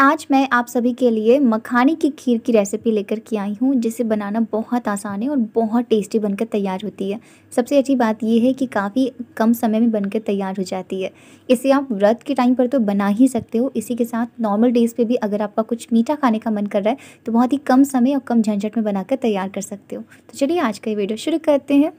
आज मैं आप सभी के लिए मखाने की खीर की रेसिपी लेकर के आई हूँ जिसे बनाना बहुत आसान है और बहुत टेस्टी बनकर तैयार होती है सबसे अच्छी बात यह है कि काफ़ी कम समय में बनकर तैयार हो जाती है इसे आप व्रत के टाइम पर तो बना ही सकते हो इसी के साथ नॉर्मल डेज़ पे भी अगर आपका कुछ मीठा खाने का मन कर रहा है तो बहुत ही कम समय और कम झंझट में बनाकर तैयार कर सकते हो तो चलिए आज का ये वीडियो शुरू करते हैं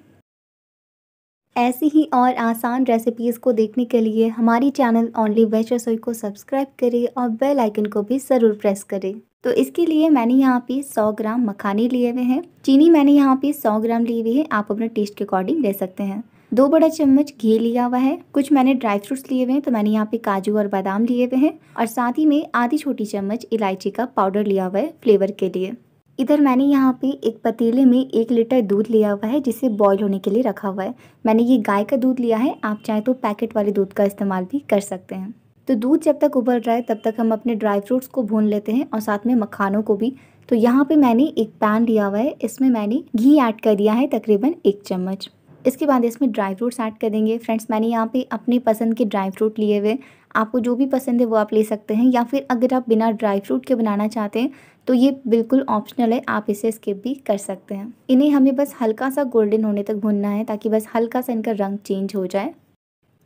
ऐसी ही और आसान रेसिपीज़ को देखने के लिए हमारी चैनल ओनली वेज रसोई को सब्सक्राइब करें और बेल आइकन को भी ज़रूर प्रेस करें तो इसके लिए मैंने यहाँ पे 100 ग्राम मखाने लिए हुए हैं चीनी मैंने यहाँ पे 100 ग्राम ली हुई है आप अपने टेस्ट के अकॉर्डिंग ले सकते हैं दो बड़ा चम्मच घी लिया हुआ है कुछ मैंने ड्राई फ्रूट्स लिए हुए हैं तो मैंने यहाँ पे काजू और बादाम लिए हुए हैं और साथ ही में आधी छोटी चम्मच इलायची का पाउडर लिया हुआ है फ्लेवर के लिए इधर मैंने यहाँ पे एक पतीले में एक लीटर दूध लिया हुआ है जिसे बॉईल होने के लिए रखा हुआ है मैंने ये गाय का दूध लिया है आप चाहे तो पैकेट वाले दूध का इस्तेमाल भी कर सकते हैं तो दूध जब तक उबल रहा है तब तक हम अपने ड्राई फ्रूट्स को भून लेते हैं और साथ में मखानों को भी तो यहाँ पे मैंने एक पैन लिया हुआ है इसमें मैंने घी ऐड कर दिया है तकरीबन एक चम्मच इसके बाद इसमें ड्राई फ्रूट्स ऐड कर देंगे फ्रेंड्स मैंने यहाँ पे अपने पसंद के ड्राई फ्रूट लिए हुए आपको जो भी पसंद है वो आप ले सकते हैं या फिर अगर आप बिना ड्राई फ्रूट के बनाना चाहते हैं तो ये बिल्कुल ऑप्शनल है आप इसे स्किप भी कर सकते हैं इन्हें हमें बस हल्का सा गोल्डन होने तक भुनना है ताकि बस हल्का सा इनका रंग चेंज हो जाए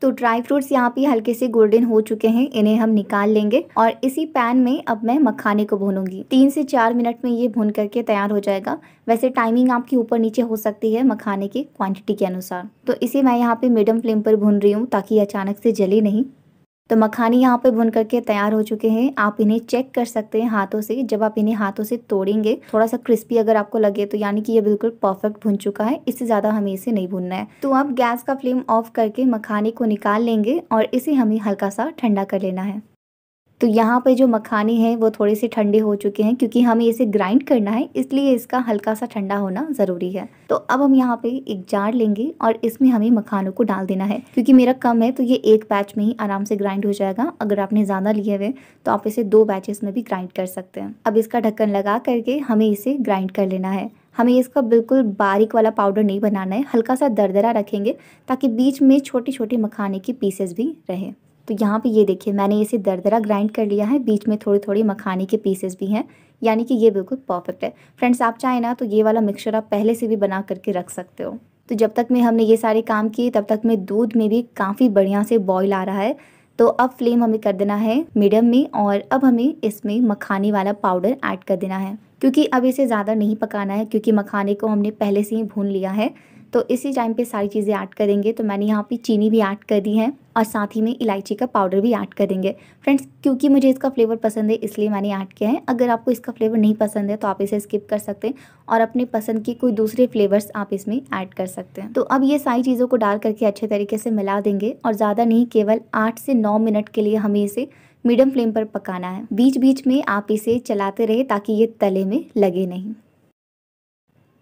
तो ड्राई फ्रूट्स यहाँ पे हल्के से गोल्डन हो चुके हैं इन्हें हम निकाल लेंगे और इसी पैन में अब मैं मखाने को भूनूंगी तीन से चार मिनट में ये भून करके तैयार हो जाएगा वैसे टाइमिंग आपके ऊपर नीचे हो सकती है मखाने की क्वांटिटी के अनुसार तो इसे मैं यहाँ पे मीडियम फ्लेम पर भून रही हूँ ताकि अचानक से जले नहीं तो मखानी यहाँ पे भुन करके तैयार हो चुके हैं आप इन्हें चेक कर सकते हैं हाथों से जब आप इन्हें हाथों से तोड़ेंगे थोड़ा सा क्रिस्पी अगर आपको लगे तो यानी कि ये बिल्कुल परफेक्ट भुन चुका है इससे ज्यादा हमें इसे नहीं भुनना है तो अब गैस का फ्लेम ऑफ करके मखाने को निकाल लेंगे और इसे हमें हल्का सा ठंडा कर लेना है तो यहाँ पे जो मखाने हैं वो थोड़े से ठंडे हो चुके हैं क्योंकि हमें इसे ग्राइंड करना है इसलिए इसका हल्का सा ठंडा होना ज़रूरी है तो अब हम यहाँ पे एक जार लेंगे और इसमें हमें मखानों को डाल देना है क्योंकि मेरा कम है तो ये एक बैच में ही आराम से ग्राइंड हो जाएगा अगर आपने ज़्यादा लिए हुए तो आप इसे दो बैचेस में भी ग्राइंड कर सकते हैं अब इसका ढक्कन लगा करके हमें इसे ग्राइंड कर लेना है हमें इसका बिल्कुल बारीक वाला पाउडर नहीं बनाना है हल्का सा दरदरा रखेंगे ताकि बीच में छोटे छोटे मखाने के पीसेस भी रहें तो यहाँ पे ये देखिए मैंने इसे दरदरा ग्राइंड कर लिया है बीच में थोड़ी थोड़ी मखाने के पीसेस भी हैं यानी कि ये बिल्कुल परफेक्ट है फ्रेंड्स आप चाहें ना तो ये वाला मिक्सचर आप पहले से भी बना करके रख सकते हो तो जब तक में हमने ये सारे काम किए तब तक में दूध में भी काफ़ी बढ़िया से बॉयल आ रहा है तो अब फ्लेम हमें कर देना है मीडियम में और अब हमें इसमें मखाने वाला पाउडर ऐड कर देना है क्योंकि अब इसे ज़्यादा नहीं पकाना है क्योंकि मखाने को हमने पहले से ही भून लिया है तो इसी टाइम पे सारी चीज़ें ऐड करेंगे तो मैंने यहाँ पे चीनी भी ऐड कर दी है और साथ ही में इलायची का पाउडर भी ऐड करेंगे फ्रेंड्स क्योंकि मुझे इसका फ्लेवर पसंद है इसलिए मैंने ऐड किया है अगर आपको इसका फ्लेवर नहीं पसंद है तो आप इसे स्किप कर सकते हैं और अपने पसंद के कोई दूसरे फ्लेवर्स आप इसमें ऐड कर सकते हैं तो अब ये सारी चीज़ों को डाल करके अच्छे तरीके से मिला देंगे और ज़्यादा नहीं केवल आठ से नौ मिनट के लिए हमें इसे मीडियम फ्लेम पर पकाना है बीच बीच में आप इसे चलाते रहे ताकि ये तले में लगे नहीं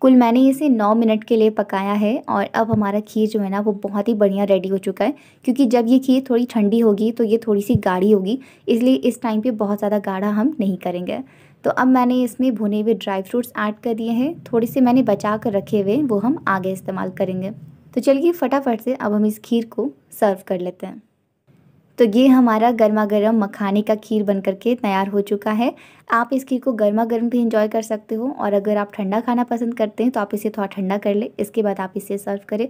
कुल मैंने इसे नौ मिनट के लिए पकाया है और अब हमारा खीर जो है ना वो बहुत ही बढ़िया रेडी हो चुका है क्योंकि जब ये खीर थोड़ी ठंडी होगी तो ये थोड़ी सी गाढ़ी होगी इसलिए इस टाइम पे बहुत ज़्यादा गाढ़ा हम नहीं करेंगे तो अब मैंने इसमें भुने हुए ड्राई फ्रूट्स ऐड कर दिए हैं थोड़े से मैंने बचा कर रखे हुए वो हम आगे इस्तेमाल करेंगे तो चलिए फटाफट से अब हम इस खीर को सर्व कर लेते हैं तो ये हमारा गर्मा गर्म मखाने का खीर बन करके तैयार हो चुका है आप इस खीर को गर्मा गर्म भी इंजॉय कर सकते हो और अगर आप ठंडा खाना पसंद करते हैं तो आप इसे थोड़ा ठंडा कर ले इसके बाद आप इसे सर्व करें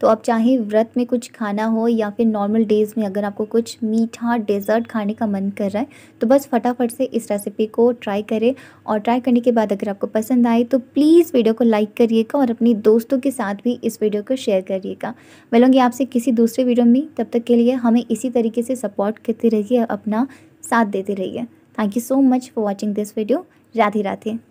तो आप चाहे व्रत में कुछ खाना हो या फिर नॉर्मल डेज़ में अगर आपको कुछ मीठा डेज़र्ट खाने का मन कर रहा है तो बस फटाफट से इस रेसिपी को ट्राई करें और ट्राई करने के बाद अगर आपको पसंद आए तो प्लीज़ वीडियो को लाइक करिएगा और अपने दोस्तों के साथ भी इस वीडियो को शेयर करिएगा मिलूँगी आपसे किसी दूसरे वीडियो में तब तक के लिए हमें इसी तरीके से सपोर्ट करते रहिए अपना साथ देते रहिए thank you so much for watching this video Radhe Radhe